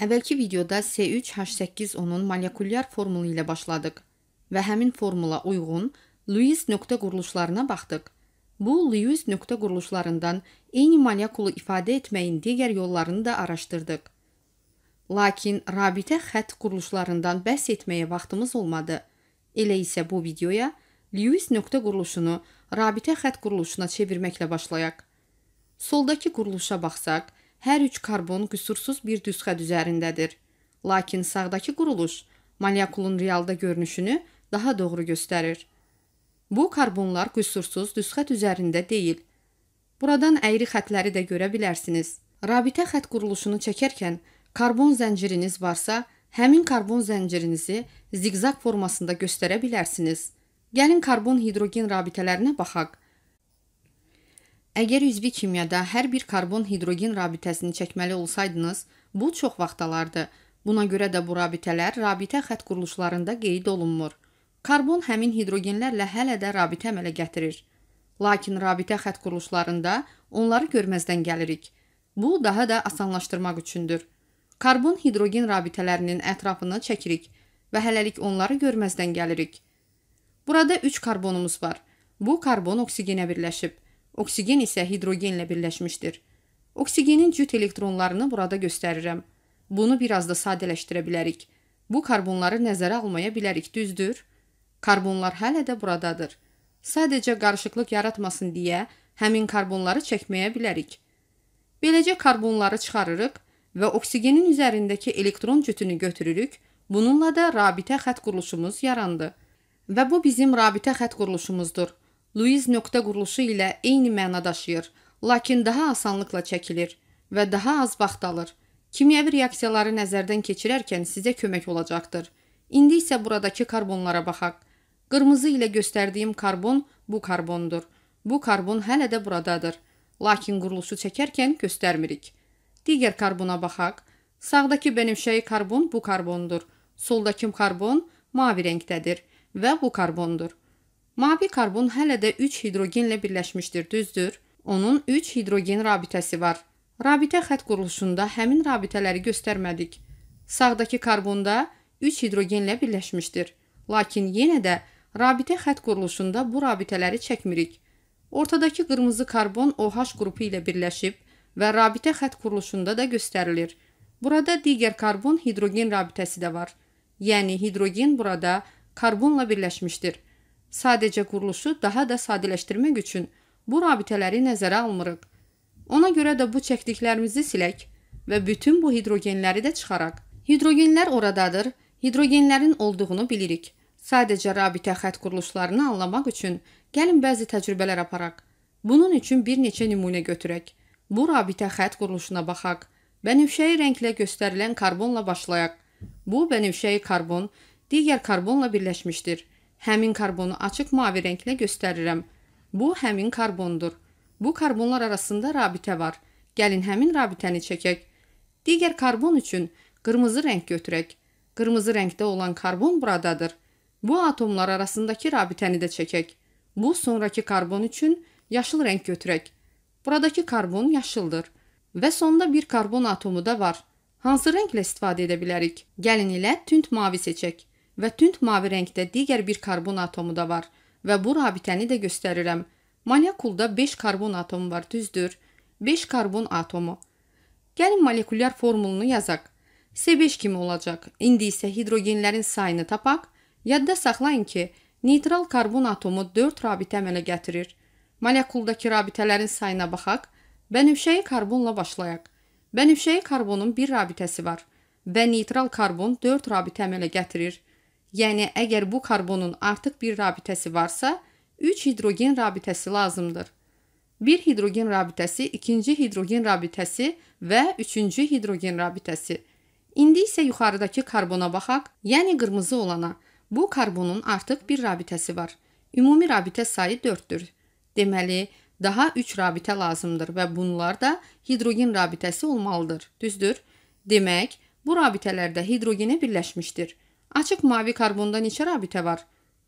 Əvvəlki videoda C3H810-un molekulyar formulu ilə başladıq və həmin formula uyğun Lewis nöqtə quruluşlarına baxdıq. Bu Lewis nöqtə quruluşlarından eyni molekulu ifadə etməyin digər yollarını da araşdırdıq. Lakin rabitə xətt quruluşlarından bəhs etməyə vaxtımız olmadı. Elə isə bu videoya Lewis nöqtə quruluşunu rabitə xətt quruluşuna çevirməklə başlayaq. Soldakı quruluşa baxsaq, hər üç karbon qüsursuz bir düzxəd üzərindədir. Lakin sağdakı quruluş molekulun realda görünüşünü daha doğru göstərir. Bu karbonlar qüsursuz düzxəd üzərində deyil. Buradan əyri xətləri də görə bilərsiniz. Rabitə xətt quruluşunu çəkərkən karbon zənciriniz varsa, həmin karbon zəncirinizi ziqzaq formasında göstərə bilərsiniz. Gəlin karbon hidrogen rabitələrinə baxaq. Əgər üzvi kimyada hər bir karbon-hidrogen rabitəsini çəkməli olsaydınız, bu çox vaxt alardı. Buna görə də bu rabitələr rabitə xətt quruluşlarında qeyd olunmur. Karbon həmin hidrogenlərlə hələ də rabitə əmələ gətirir. Lakin rabitə xətt quruluşlarında onları görməzdən gəlirik. Bu daha da asanlaşdırmaq üçündür. Karbon-hidrogen rabitələrinin ətrafını çəkirik və hələlik onları görməzdən gəlirik. Burada 3 karbonumuz var. Bu karbon oksigenə birləşib Oksigen isə hidrogenlə birləşmişdir. Oksigenin cüt elektronlarını burada göstərirəm. Bunu biraz da sadələşdirə bilərik. Bu karbonları nəzərə almaya bilərik, düzdür? Karbonlar hələ də buradadır. Sadəcə qarışıqlıq yaratmasın deyə həmin karbonları çəkməyə bilərik. Beləcə karbonları çıxarırıq və oksigenin üzərindəki elektron cütünü götürürük. Bununla da rabitə xətt quruluşumuz yarandı. Və bu bizim rabitə xətt quruluşumuzdur. Luiz nöqtə quruluşu ilə eyni məna daşıyır, lakin daha asanlıqla çəkilir və daha az vaxt alır. Kimyəvi reaksiyaları nəzərdən keçirərkən sizə kömək olacaqdır. İndi isə buradakı karbonlara baxaq. Qırmızı ilə göstərdiyim karbon bu karbondur. Bu karbon hələ də buradadır, lakin quruluşu çəkərkən göstərmirik. Digər karbona baxaq. Sağdakı bənövşəyi karbon bu karbondur. Soldakı karbon mavi rəngdədir və bu karbondur. Mavi karbon hələ də 3 hidrogenlə birləşmişdir, düzdür? Onun 3 hidrogen rabitəsi var. Rabitə xətt quruluşunda həmin rabitələri göstərmədik. Sağdakı karbonda 3 hidrogenlə birləşmişdir. Lakin yenə də rabitə xətt quruluşunda bu rabitələri çəkmirik. Ortadakı qırmızı karbon OH qrupu ilə birləşib və rabitə xətt quruluşunda da göstərilir. Burada digər karbon hidrogen rabitəsi də var. Yəni hidrogen burada karbonla birləşmişdir. Sadəcə quruluşu daha da sadələşdirmək üçün bu rabitələri nəzərə almırıq. Ona görə də bu çəkdiklərimizi silək və bütün bu hidrogenləri də çıxaraq. Hidrogenlər oradadır, hidrogenlərin olduğunu bilirik. Sadəcə rabitə xətt quruluşlarını anlamaq üçün gəlin bəzi təcrübələr aparaq. Bunun üçün bir neçə nümunə götürək. Bu rabitə xətt quruluşuna baxaq. Bənövşəyi rənglə göstərilən karbonla başlayaq. Bu bənövşəyi karbon digər karbonla birləşmişdir. Həmin karbonu açıq mavi rənglə göstərirəm. Bu həmin karbondur. Bu karbonlar arasında rabitə var. Gəlin həmin rabitəni çəkək. Digər karbon üçün qırmızı rəng götürək. Qırmızı rəngdə olan karbon buradadır. Bu atomlar arasındakı rabitəni də çəkək. Bu sonrakı karbon üçün yaşıl rəng götürək. Buradakı karbon yaşıldır və sonda bir karbon atomu da var. Hansı rənglə istifadə edə bilərik? Gəlin ilə tünd mavi seçək və tünd mavi rəngdə digər bir karbon atomu da var və bu rabitəni də göstərirəm. Molekulda 5 karbon atomu var, düzdür? 5 karbon atomu. Gəlin molekulyar formulunu yazaq. C5 kimi olacaq. İndi isə hidrogenlərin sayını tapaq. Yadda saxlayın ki, neytral karbon atomu 4 rabitə əmələ gətirir. Molekuldakı rabitələrin sayına baxaq. Bənövşəyi karbonla başlayaq. Bənövşəyi karbonun bir rabitəsi var və neytral karbon 4 rabitə əmələ gətirir. Yəni əgər bu karbonun artıq bir rabitəsi varsa, 3 hidrogen rabitəsi lazımdır. Bir hidrogen rabitəsi, ikinci hidrogen rabitəsi və üçüncü hidrogen rabitəsi. İndi isə yuxarıdakı karbona baxaq, yəni qırmızı olana. Bu karbonun artıq bir rabitəsi var. Ümumi rabitə sayı 4-dür. Deməli, daha 3 rabitə lazımdır və bunlar da hidrogen rabitəsi olmalıdır. Düzdür? Demək, bu rabitələrdə hidrogenə birləşmişdir. Açıq mavi karbonda neçə rabitə var?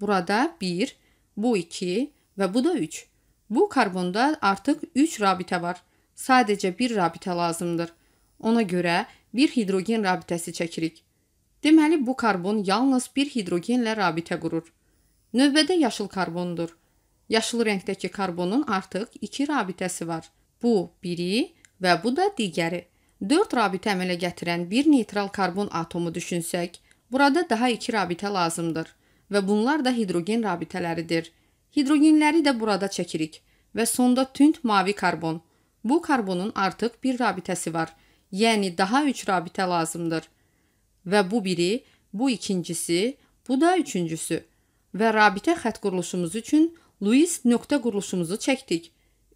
Burada 1, bu 2 və bu da 3. Bu karbonda artıq 3 rabitə var. Sadəcə bir rabitə lazımdır. Ona görə bir hidrogen rabitəsi çəkirik. Deməli bu karbon yalnız bir hidrogenlə rabitə qurur. Növbədə yaşıl karbondur. Yaşıl rəngdəki karbonun artıq 2 rabitəsi var. Bu biri və bu da digəri. 4 rabitə əmələ gətirən bir neytral karbon atomu düşünsək, Burada daha iki rabitə lazımdır və bunlar da hidrogen rabitələridir. Hidrogenləri də burada çəkirik və sonda tünd mavi karbon. Bu karbonun artıq bir rabitəsi var. Yəni daha 3 rabitə lazımdır. Və bu biri, bu ikincisi, bu da üçüncüsü. Və rabitə xətt quruluşumuz üçün Lewis nöqtə quruluşumuzu çəkdik.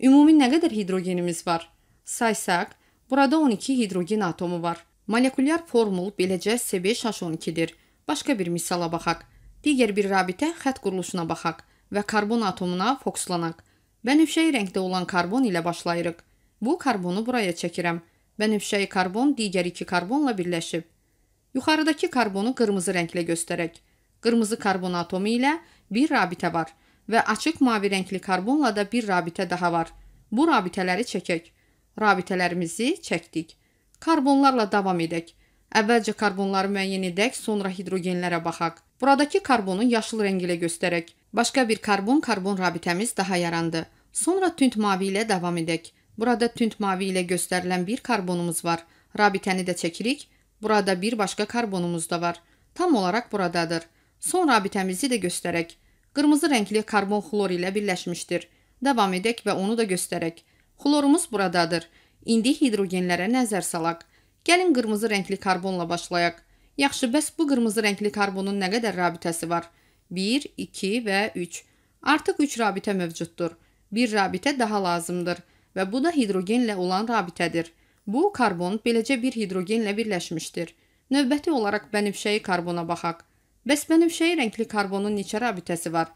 Ümumi nə qədər hidrogenimiz var? Saysaq, burada 12 hidrogen atomu var. Molekulyar formul beləcə CB-2-dir. Başqa bir misala baxaq. Digər bir rabitə xətt quruluşuna baxaq və karbon atomuna fokuslanaq. Bənövşəyi rəngdə olan karbon ilə başlayırıq. Bu karbonu buraya çəkirəm. Bənövşəyi karbon digər iki karbonla birləşib. Yuxarıdakı karbonu qırmızı rənglə göstərək. Qırmızı karbon atomu ilə bir rabitə var və açıq mavi rəngli karbonla da bir rabitə daha var. Bu rabitələri çəkək. Rabitələrimizi çəkdik. Karbonlarla davam edək. Əvvəlcə karbonları müəyyən edək, sonra hidrogenlərə baxaq. Buradakı karbonu yaşıl rənglə göstərək. Başqa bir karbon-karbon rabitəmiz daha yarandı. Sonra tünd mavi ilə davam edək. Burada tünd mavi ilə göstərilən bir karbonumuz var. Rabitəni də çəkirik. Burada bir başqa karbonumuz da var. Tam olaraq buradadır. Son rabitəmizi də göstərək. Qırmızı rəngli karbon xlor ilə birləşmişdir. Davam edək və onu da göstərək. Xlorumuz buradadır. İndi hidrogenlərə nəzər salaq. Gəlin qırmızı rəngli karbonla başlayaq. Yaxşı, bəs bu qırmızı rəngli karbonun nə qədər rabitəsi var? 1, 2 və 3. Artıq 3 rabitə mövcuddur. Bir rabitə daha lazımdır və bu da hidrogenlə olan rabitədir. Bu karbon beləcə bir hidrogenlə birləşmişdir. Növbəti olaraq bənövşəyi karbona baxaq. Bəs bənövşəyi rəngli karbonun neçə rabitəsi var?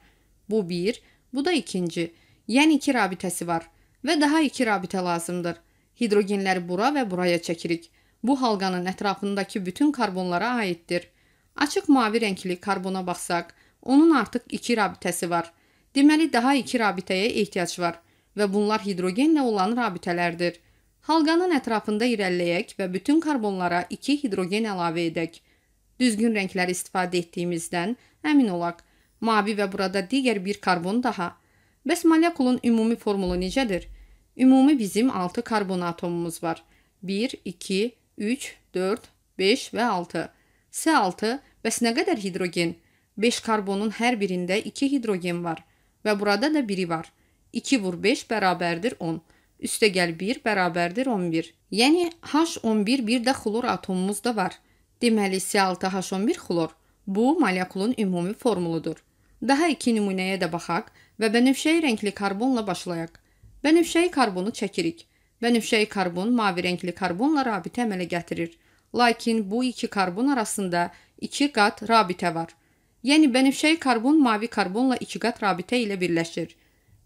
Bu 1, bu da ikinci. Yəni 2 iki rabitəsi var və daha 2 rabitə lazımdır. Hidrogenləri bura və buraya çəkirik. Bu halqanın ətrafındakı bütün karbonlara aiddir. Açıq mavi rəngli karbona baxsaq, onun artıq 2 rabitəsi var. Deməli daha 2 rabitəyə ehtiyac var və bunlar hidrogenlə olan rabitələrdir. Halqanın ətrafında irəliləyək və bütün karbonlara 2 hidrogen əlavə edək. Düzgün rəngləri istifadə etdiyimizdən əmin olaq. Mavi və burada digər bir karbon daha. Bəs molekulun ümumi formulu necədir? Ümumi bizim 6 karbon atomumuz var. 1, 2, 3, 4, 5 və 6. S6 bəs nə qədər hidrogen? 5 karbonun hər birində 2 hidrogen var və burada da biri var. 2 vur 5 bərabərdir 10. Üstəgəl 1 bərabərdir 11. Yəni H11 bir də xlor atomumuz da var. Deməli S6H11 xlor. Bu molekulun ümumi formuludur. Daha iki nümunəyə də baxaq və bənövşəyi rəngli karbonla başlayaq. Bənövşəyi karbonu çəkirik. Bənövşəyi karbon mavi rəngli karbonla rabitə əmələ gətirir. Lakin bu iki karbon arasında 2 qat rabitə var. Yəni bənövşəyi karbon mavi karbonla 2 qat rabitə ilə birləşir.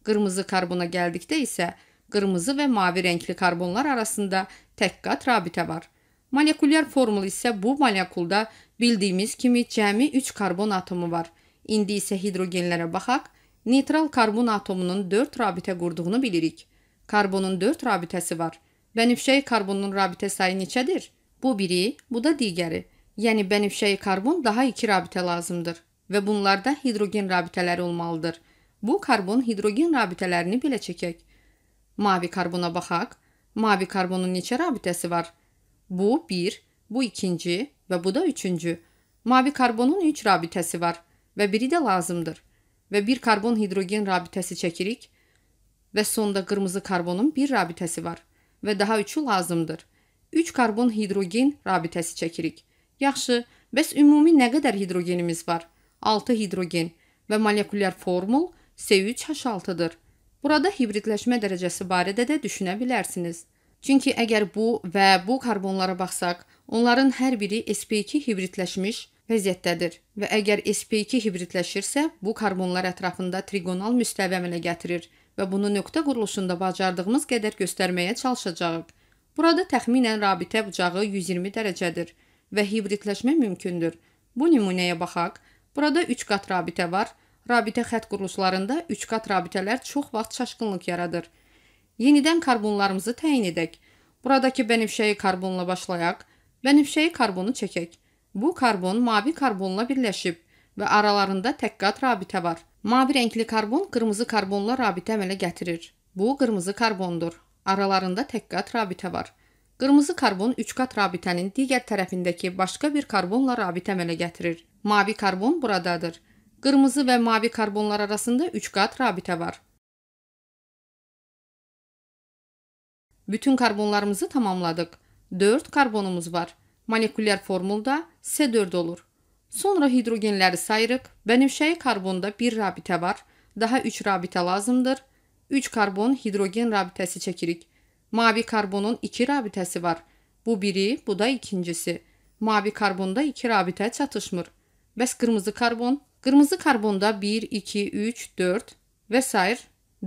Qırmızı karbona gəldikdə isə qırmızı və mavi rəngli karbonlar arasında tək qat rabitə var. Molekulyar formul isə bu molekulda bildiyimiz kimi cəmi 3 karbon atomu var. İndi isə hidrogenlərə baxaq neytral karbon atomunun 4 rabitə qurduğunu bilirik. Karbonun 4 rabitəsi var. Bənövşəyi karbonun rabitə sayı neçədir? Bu biri, bu da digəri. Yəni bənövşəyi karbon daha 2 rabitə lazımdır və bunlarda hidrogen rabitələri olmalıdır. Bu karbon hidrogen rabitələrini belə çəkək. Mavi karbona baxaq. Mavi karbonun neçə rabitəsi var? Bu 1, bu 2-ci və bu da 3-cü. Mavi karbonun 3 rabitəsi var və biri də lazımdır və bir karbon-hidrogen rabitəsi çəkirik və sonda qırmızı karbonun bir rabitəsi var və daha üçü lazımdır. 3 karbon-hidrogen rabitəsi çəkirik. Yaxşı, bəs ümumi nə qədər hidrogenimiz var? 6 hidrogen və molekulyar formul C3H6-dır. Burada hibridləşmə dərəcəsi barədə də düşünə bilərsiniz. Çünki əgər bu və bu karbonlara baxsaq, onların hər biri sp2 hibridləşmiş vəziyyətdədir və əgər sp2 hibridləşirsə, bu karbonlar ətrafında trigonal müstəvi əmələ gətirir və bunu nöqtə quruluşunda bacardığımız qədər göstərməyə çalışacağıq. Burada təxminən rabitə bucağı 120 dərəcədir və hibridləşmə mümkündür. Bu nümunəyə baxaq. Burada 3 qat rabitə var. Rabitə xətt quruluşlarında 3 qat rabitələr çox vaxt çaşqınlıq yaradır. Yenidən karbonlarımızı təyin edək. Buradakı bənövşəyi karbonla başlayaq. Bənövşəyi karbonu çəkək. Bu karbon mavi karbonla birləşib və aralarında təkqat rabitə var. Mavi rəngli karbon qırmızı karbonla rabitə əmələ gətirir. Bu qırmızı karbondur. Aralarında təkqat rabitə var. Qırmızı karbon üçqat rabitənin digər tərəfindəki başqa bir karbonla rabitə əmələ gətirir. Mavi karbon buradadır. Qırmızı və mavi karbonlar arasında üçqat rabitə var. Bütün karbonlarımızı tamamladıq. 4 karbonumuz var molekulyar formulda S4 olur. Sonra hidrogenleri sayırıq. Bənövşəyi karbonda bir rabitə var. Daha 3 rabitə lazımdır. 3 karbon hidrogen rabitəsi çəkirik. Mavi karbonun 2 rabitəsi var. Bu biri, bu da ikincisi. Mavi karbonda 2 rabitə çatışmır. Bəs qırmızı karbon? Qırmızı karbonda 1, 2, 3, 4 və s.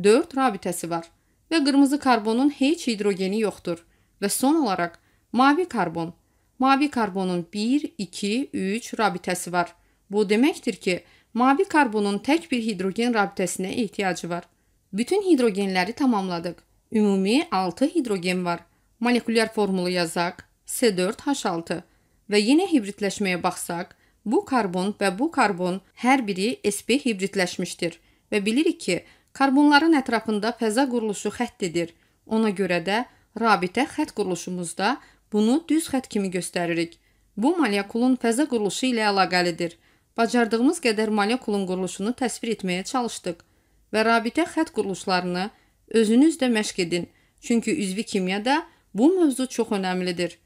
4 rabitəsi var və qırmızı karbonun heç hidrogeni yoxdur. Və son olaraq mavi karbon mavi karbonun 1, 2, 3 rabitəsi var. Bu deməkdir ki, mavi karbonun tək bir hidrogen rabitəsinə ehtiyacı var. Bütün hidrogenləri tamamladıq. Ümumi 6 hidrogen var. Molekulyar formulu yazaq. C4H6 və yenə hibridləşməyə baxsaq, bu karbon və bu karbon hər biri SP hibridləşmişdir və bilirik ki, karbonların ətrafında fəza quruluşu xəttidir. Ona görə də rabitə xətt quruluşumuzda Bunu düz xətt kimi göstəririk. Bu molekulun fəzə quruluşu ilə əlaqəlidir. Bacardığımız qədər molekulun quruluşunu təsvir etməyə çalışdıq və rabitə xətt quruluşlarını özünüz də məşq edin. Çünki üzvi kimyada bu mövzu çox önəmlidir.